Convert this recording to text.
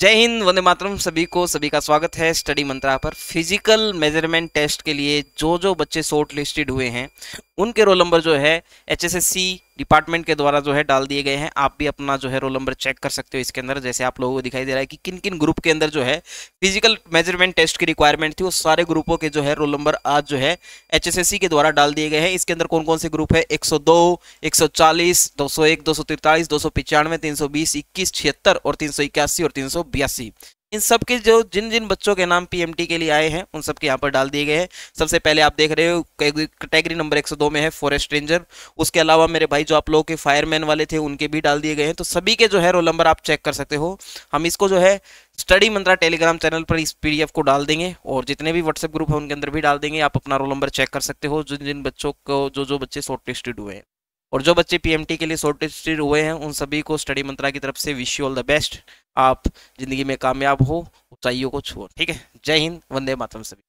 जय हिंद वंदे मातरम सभी को सभी का स्वागत है स्टडी मंत्रा पर फिजिकल मेजरमेंट टेस्ट के लिए जो जो बच्चे शॉर्ट लिस्टेड हुए हैं उनके रोल नंबर जो है H S S C department के द्वारा जो है डाल दिए गए हैं आप भी अपना जो है रोल नंबर चेक कर सकते हो इसके अंदर जैसे आप लोगों को दिखाई दे रहा है कि किन किन ग्रुप के अंदर जो है फिजिकल मेजरमेंट टेस्ट की रिक्वायरमेंट थी वो सारे ग्रुपों के जो है रोल नंबर आज जो है एच के द्वारा डाल दिए गए हैं इसके अंदर कौन कौन से ग्रुप है दो सौ पिचानवे तीन सौ बीस इक्कीस छिहत्तर और तीन और तीन इन सब के जो जिन जिन बच्चों के नाम पीएमटी के लिए आए हैं उन सब के यहाँ पर डाल दिए गए हैं सबसे पहले आप देख रहे हो कैटेगरी नंबर 102 में है फॉरेस्ट रेंजर उसके अलावा मेरे भाई जो आप लोगों के फायरमैन वाले थे उनके भी डाल दिए गए हैं तो सभी के जो है रोल नंबर आप चेक कर सकते हो हम इसको जो है स्टडी मंत्रा टेलीग्राम चैनल पर इस पी को डाल देंगे और जितने भी व्हाट्सएप ग्रुप है उनके अंदर भी डाल देंगे आप अपना रोल नंबर चेक कर सकते हो जिन जिन बच्चों को जो जो बच्चे शॉर्ट हुए हैं और जो बच्चे पीएमटी के लिए शॉर्ट हुए हैं उन सभी को स्टडी मंत्रा की तरफ से wish you all the best आप ज़िंदगी में कामयाब हो ऊंचाइयों को छुओ ठीक है जय हिंद वंदे मातम सभी